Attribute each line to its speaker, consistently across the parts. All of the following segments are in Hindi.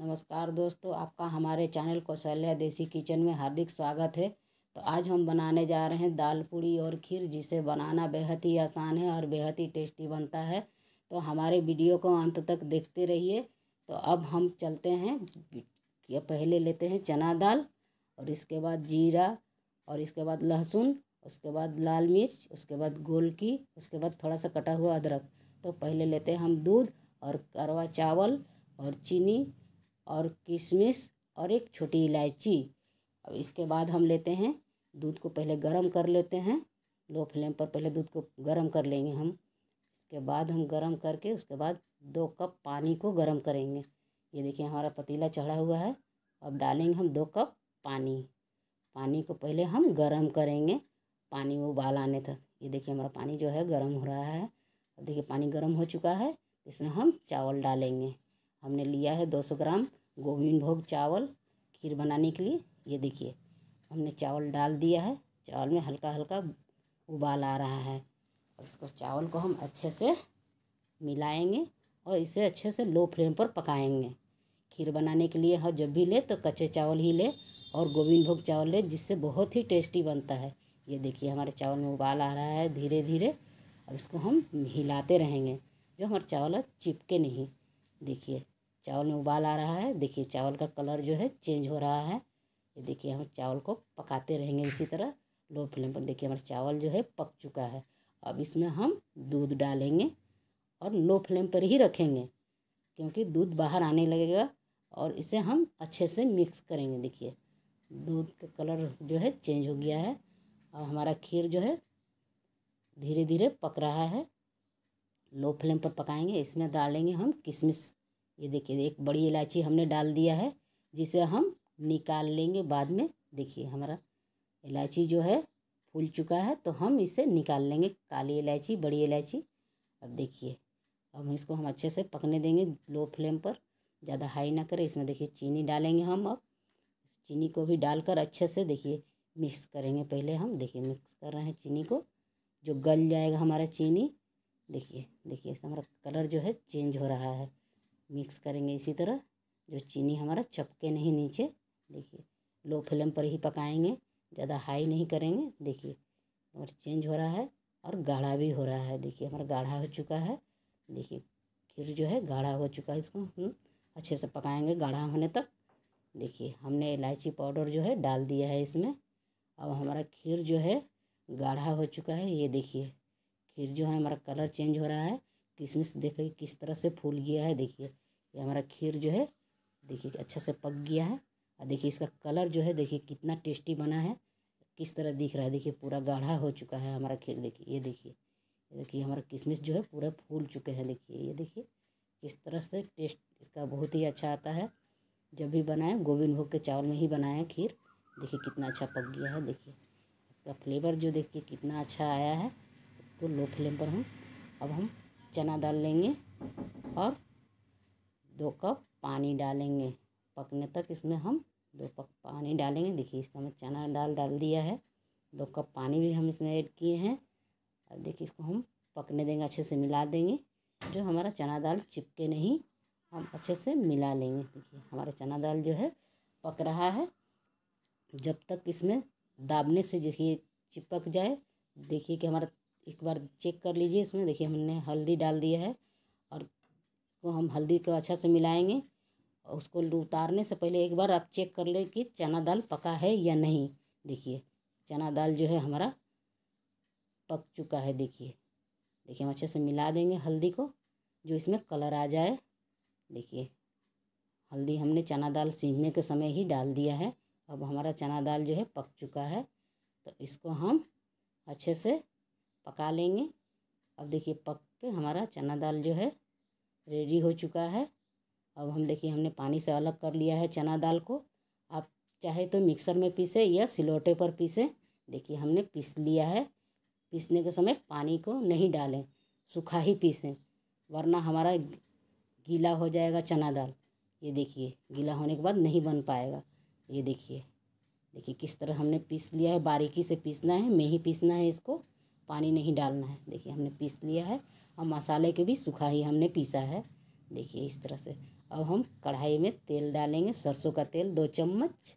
Speaker 1: नमस्कार दोस्तों आपका हमारे चैनल कौशल्या देसी किचन में हार्दिक स्वागत है तो आज हम बनाने जा रहे हैं दाल पूड़ी और खीर जिसे बनाना बेहद ही आसान है और बेहद ही टेस्टी बनता है तो हमारे वीडियो को अंत तक देखते रहिए तो अब हम चलते हैं या पहले लेते हैं चना दाल और इसके बाद जीरा और इसके बाद लहसुन उसके बाद लाल मिर्च उसके बाद गोल की उसके बाद थोड़ा सा कटा हुआ अदरक तो पहले लेते हैं हम दूध और करवा चावल और चीनी और किशमिश और एक छोटी इलायची अब इसके बाद हम लेते हैं दूध को पहले गर्म कर लेते हैं लो फ्लेम पर पहले दूध को गर्म कर लेंगे हम इसके बाद हम गर्म करके उसके बाद दो कप पानी को गर्म करेंगे ये देखिए हमारा पतीला चढ़ा हुआ है अब डालेंगे हम दो कप पानी पानी को पहले हम गर्म करेंगे पानी में उबाल आने तक ये देखिए हमारा पानी जो है गर्म हो रहा है अब देखिए पानी गर्म हो चुका है इसमें हम चावल डालेंगे हमने लिया है दो सौ ग्राम गोविंद भोग चावल खीर बनाने के लिए ये देखिए हमने चावल डाल दिया है चावल में हल्का हल्का उबाल आ रहा है इसको चावल को हम अच्छे से मिलाएंगे और इसे अच्छे से लो फ्लेम पर पकाएंगे खीर बनाने के लिए हम हाँ, जब भी ले तो कच्चे चावल ही ले और गोविंद भोग चावल ले जिससे बहुत ही टेस्टी बनता है ये देखिए हमारे चावल में उबाल आ रहा है धीरे धीरे अब इसको हम हिलाते रहेंगे जो हमारा चावल है चिपके नहीं देखिए चावल में उबाल आ रहा है देखिए चावल का कलर जो है चेंज हो रहा है ये देखिए हम चावल को पकाते रहेंगे इसी तरह लो फ्लेम पर देखिए हमारा चावल जो है पक चुका है अब इसमें हम दूध डालेंगे और लो फ्लेम पर ही रखेंगे क्योंकि दूध बाहर आने लगेगा और इसे हम अच्छे से मिक्स करेंगे देखिए दूध का कलर जो है चेंज हो गया है और हमारा खीर जो है धीरे धीरे पक रहा है लो फ्लेम पर पकाएंगे इसमें डालेंगे हम किशमिश ये देखिए एक बड़ी इलायची हमने डाल दिया है जिसे हम निकाल लेंगे बाद में देखिए हमारा इलायची जो है फूल चुका है तो हम इसे निकाल लेंगे काली इलायची बड़ी इलायची अब देखिए अब इसको हम अच्छे से पकने देंगे लो फ्लेम पर ज़्यादा हाई ना करें इसमें देखिए चीनी डालेंगे हम अब चीनी को भी डालकर अच्छे से देखिए मिक्स करेंगे पहले हम देखिए मिक्स कर रहे हैं चीनी को जो गल जाएगा हमारा चीनी देखिए देखिए हमारा कलर जो है चेंज हो रहा है मिक्स करेंगे इसी तरह जो चीनी हमारा चपके नहीं नीचे देखिए लो फ्लेम पर ही पकाएंगे ज़्यादा हाई नहीं करेंगे देखिए और चेंज हो रहा है और गाढ़ा भी हो रहा है देखिए हमारा गाढ़ा हो चुका है देखिए खीर जो है गाढ़ा हो चुका है इसको हम अच्छे से पकाएंगे गाढ़ा होने तक देखिए हमने इलायची पाउडर जो है डाल दिया है इसमें अब हमारा खीर जो है गाढ़ा हो चुका है ये देखिए खीर जो है हमारा कलर चेंज हो रहा है किशमिश देखिए किस तरह से फूल गया है देखिए ये हमारा खीर जो है देखिए अच्छा से पक गया है और देखिए इसका कलर जो है देखिए कितना टेस्टी बना है किस तरह दिख रहा है देखिए पूरा गाढ़ा हो चुका है हमारा खीर देखिए ये देखिए देखिए हमारा किशमिश जो है पूरा फूल चुके हैं देखिए ये देखिए किस तरह से टेस्ट इसका बहुत ही अच्छा आता है जब भी बनाएं गोविंद भोग के चावल में ही बनाएं खीर देखिए कितना अच्छा पक गया है देखिए इसका फ्लेवर जो देखिए कितना अच्छा आया है इसको लो फ्लेम पर हम अब हम चना डाल लेंगे और दो कप पानी डालेंगे पकने तक इसमें हम दो कप पानी डालेंगे देखिए इसमें हमें चना दाल डाल दिया है दो कप पानी भी हम इसमें ऐड किए हैं और देखिए इसको हम पकने देंगे अच्छे से मिला देंगे जो हमारा चना दाल चिपके नहीं हम अच्छे से मिला लेंगे देखिए हमारा चना दाल जो है पक रहा है जब तक इसमें दाबने से देखिए चिपक जाए देखिए कि हमारा एक बार चेक कर लीजिए इसमें देखिए हमने हल्दी डाल दिया है और इसको हम हल्दी को अच्छा से मिलाएंगे और उसको उतारने से पहले एक बार आप चेक कर लें कि चना दाल पका है या नहीं देखिए चना दाल जो है हमारा पक चुका है देखिए देखिए हम अच्छे से मिला देंगे हल्दी को जो इसमें कलर आ जाए देखिए हल्दी हमने चना दाल सीजने के समय ही डाल दिया है अब हमारा चना दाल जो है पक चुका है तो इसको हम अच्छे से पका लेंगे अब देखिए पक के हमारा चना दाल जो है रेडी हो चुका है अब हम देखिए हमने पानी से अलग कर लिया है चना दाल को आप चाहे तो मिक्सर में पीसें या सिलोटे पर पीसें देखिए हमने पीस लिया है पीसने के समय पानी को नहीं डालें सूखा ही पीसें वरना हमारा गीला हो जाएगा चना दाल ये देखिए गीला होने के बाद नहीं बन पाएगा ये देखिए देखिए किस तरह हमने पीस लिया है बारीकी से पीसना है मैं ही पीसना है इसको पानी नहीं डालना है देखिए हमने पीस लिया है और मसाले के भी सूखा ही हमने पीसा है देखिए इस तरह से अब हम कढ़ाई में तेल डालेंगे सरसों का तेल दो चम्मच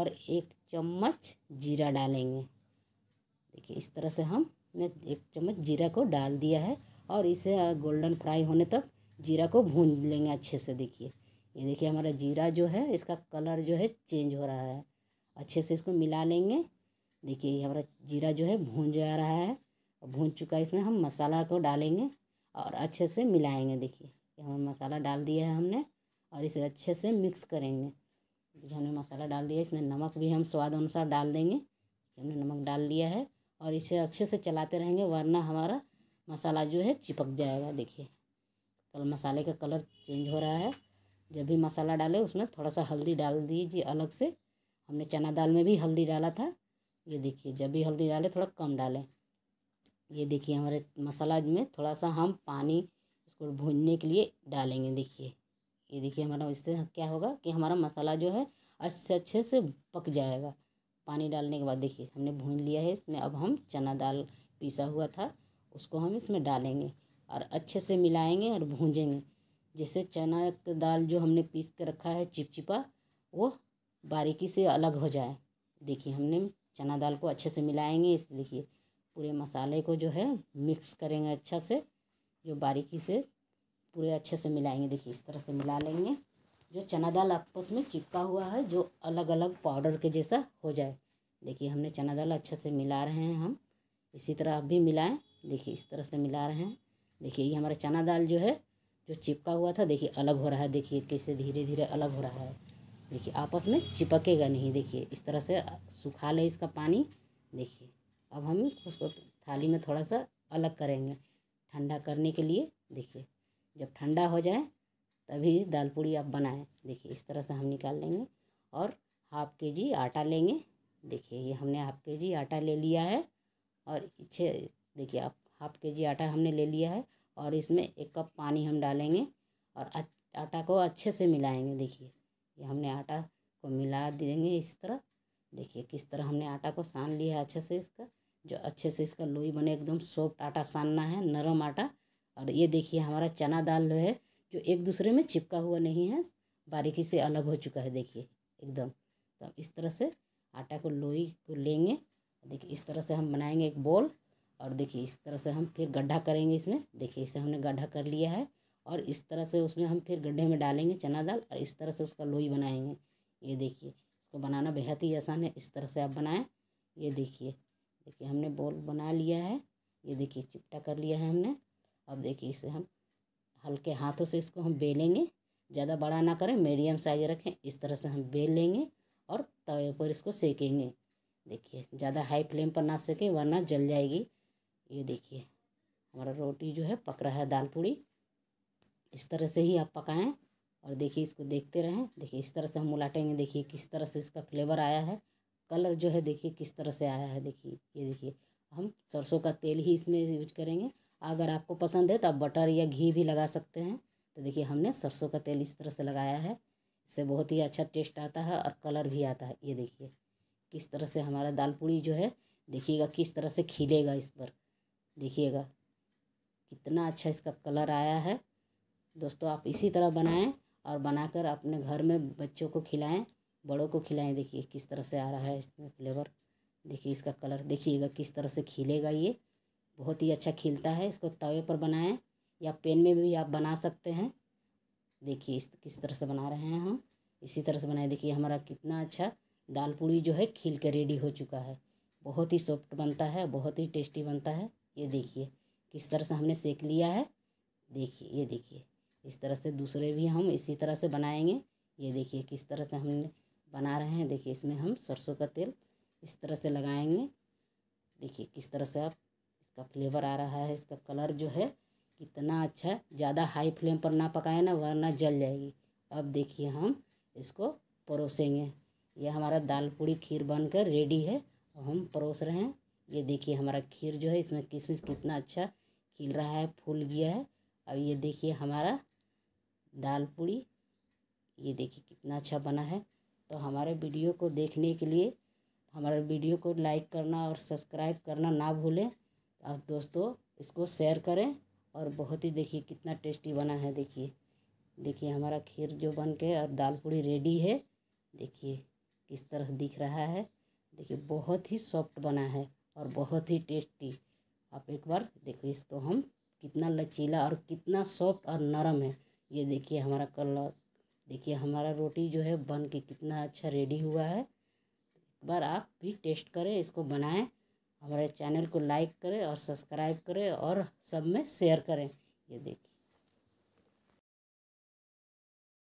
Speaker 1: और एक चम्मच जीरा डालेंगे देखिए इस तरह से हमने एक चम्मच जीरा को डाल दिया है और इसे गोल्डन फ्राई होने तक जीरा को भून लेंगे अच्छे से देखिए ये देखिए हमारा जीरा जो है इसका कलर जो है चेंज हो रहा है अच्छे से इसको मिला लेंगे देखिए ये हमारा जीरा जो है भून जा रहा है और भून चुका है इसमें हम मसाला को डालेंगे और अच्छे से मिलाएंगे देखिए हमें मसाला डाल दिया है हमने और इसे अच्छे से मिक्स करेंगे देखिए हमने मसाला डाल दिया इसमें नमक भी हम स्वाद अनुसार डाल देंगे हमने नमक डाल लिया है और इसे अच्छे से चलाते रहेंगे वरना हमारा मसाला जो है चिपक जाएगा देखिए कल मसाले का कलर चेंज हो रहा है जब भी मसाला डाले उसमें थोड़ा सा हल्दी डाल दीजिए अलग से हमने चना दाल में भी हल्दी डाला था ये देखिए जब भी हल्दी डालें थोड़ा कम डालें ये देखिए हमारे मसाला में थोड़ा सा हम पानी इसको भूनने के लिए डालेंगे देखिए ये देखिए हमारा इससे क्या होगा कि हमारा मसाला जो है अच्छे अच्छे से पक जाएगा पानी डालने के बाद देखिए हमने भून लिया है इसमें अब हम चना दाल पीसा हुआ था उसको हम इसमें डालेंगे और अच्छे से मिलाएंगे और भूंजेंगे जैसे चना दाल जो हमने पीस कर रखा है चिपचिपा वो बारीकी से अलग हो जाए देखिए हमने चना दाल को अच्छे से मिलाएंगे इस देखिए पूरे मसाले को जो है मिक्स करेंगे अच्छा से जो बारीकी से पूरे अच्छे से मिलाएंगे देखिए इस तरह से मिला लेंगे जो चना दाल आपस में चिपका हुआ है जो अलग अलग पाउडर के जैसा हो जाए देखिए हमने चना दाल अच्छे से मिला रहे हैं हम इसी तरह आप भी मिलाएं देखिए इस तरह से मिला रहे हैं देखिए ये हमारा चना दाल जो है जो चिपका हुआ था देखिए अलग हो रहा है देखिए कैसे धीरे धीरे अलग हो रहा है देखिए आपस में चिपकेगा नहीं देखिए इस तरह से सुखा ले इसका पानी देखिए अब हम उसको थाली में थोड़ा सा अलग करेंगे ठंडा करने के लिए देखिए जब ठंडा हो जाए तभी दाल पूड़ी आप बनाएं देखिए इस तरह से हम निकाल लेंगे और हाफ के जी आटा लेंगे देखिए ये हमने हाफ के जी आटा ले लिया है और छः देखिए आप हाफ के जी आटा हमने ले लिया है और इसमें एक कप पानी हम डालेंगे और आटा को अच्छे से मिलाएंगे देखिए ये हमने आटा को मिला देंगे इस तरह देखिए किस तरह हमने आटा को सान लिया है अच्छे से इसका जो अच्छे से इसका लोई बने एकदम सॉफ्ट आटा सानना है नरम आटा और ये देखिए हमारा चना दाल जो है जो एक दूसरे में चिपका हुआ नहीं है बारीकी से अलग हो चुका है देखिए एकदम तो इस तरह से आटा को लोई को लेंगे देखिए इस तरह से हम बनाएंगे एक बॉल और देखिए इस तरह से हम फिर गड्ढा करेंगे इसमें देखिए इसे हमने गड्ढा कर लिया है और इस तरह से उसमें हम फिर गड्ढे में डालेंगे चना दाल और इस तरह से उसका लोई बनाएंगे ये देखिए इसको बनाना बेहद ही आसान है इस तरह से आप बनाएं ये देखिए देखिए हमने बोल बना लिया है ये देखिए चिपटा कर लिया है हमने अब देखिए इसे हम हल्के हाथों से इसको हम बेलेंगे ज़्यादा बड़ा ना करें मीडियम साइज रखें इस तरह से हम बेल लेंगे और तवे पर इसको सेकेंगे देखिए ज़्यादा हाई फ्लेम पर ना सेकें वरना जल जाएगी ये देखिए हमारा रोटी जो है पक रहा है दाल पूड़ी इस तरह से ही आप पकाएं और देखिए इसको देखते रहें देखिए इस तरह से हम उलाटेंगे देखिए किस तरह से इसका फ्लेवर आया है कलर जो है देखिए किस तरह से आया है देखिए ये देखिए हम सरसों का तेल ही इसमें यूज करेंगे अगर आपको पसंद है तो आप बटर या घी भी लगा सकते हैं तो देखिए हमने सरसों का तेल इस तरह से लगाया है इससे बहुत ही अच्छा टेस्ट आता है और कलर भी आता है ये देखिए किस तरह से हमारा दाल पूड़ी जो है देखिएगा किस तरह से खिलेगा इस पर देखिएगा कितना अच्छा इसका कलर आया है दोस्तों आप इसी तरह बनाएं और बनाकर अपने घर में बच्चों को खिलाएं बड़ों को खिलाएं देखिए किस तरह से आ रहा है इसमें फ्लेवर देखिए इसका कलर देखिएगा किस तरह से खिलेगा ये बहुत ही अच्छा खिलता है इसको तवे पर बनाएं या पेन में भी आप बना सकते हैं देखिए इस किस तरह से बना रहे हैं हम इसी तरह से बनाए देखिए हमारा कितना अच्छा दाल पूड़ी जो है खिल के रेडी हो चुका है बहुत ही सॉफ्ट बनता है बहुत ही टेस्टी बनता है ये देखिए किस तरह से हमने सेक लिया है देखिए ये देखिए इस तरह से दूसरे भी हम इसी तरह से बनाएंगे ये देखिए किस तरह से हम बना रहे हैं देखिए इसमें हम सरसों का तेल इस तरह से लगाएंगे देखिए किस तरह से आप इसका फ्लेवर आ रहा है इसका कलर जो है कितना अच्छा ज़्यादा हाई फ्लेम पर ना पकाए ना वरना जल जाएगी अब देखिए हम इसको परोसेंगे यह हमारा दाल पूड़ी खीर बनकर रेडी है और हम परोस रहे हैं ये देखिए हमारा खीर जो है इसमें किशमिश कितना अच्छा खिल रहा है फूल गया है अब ये देखिए हमारा दाल पूड़ी ये देखिए कितना अच्छा बना है तो हमारे वीडियो को देखने के लिए हमारे वीडियो को लाइक करना और सब्सक्राइब करना ना भूलें और दोस्तों इसको शेयर करें और बहुत ही देखिए कितना टेस्टी बना है देखिए देखिए हमारा खीर जो बन के और दाल पूड़ी रेडी है देखिए किस तरह दिख रहा है देखिए बहुत ही सॉफ्ट बना है और बहुत ही टेस्टी आप एक बार देखो इसको हम कितना लचीला और कितना सॉफ्ट और नरम है ये देखिए हमारा कलर देखिए हमारा रोटी जो है बन के कितना अच्छा रेडी हुआ है एक बार आप भी टेस्ट करें इसको बनाएं हमारे चैनल को लाइक करें और सब्सक्राइब करें और सब में शेयर करें ये देखिए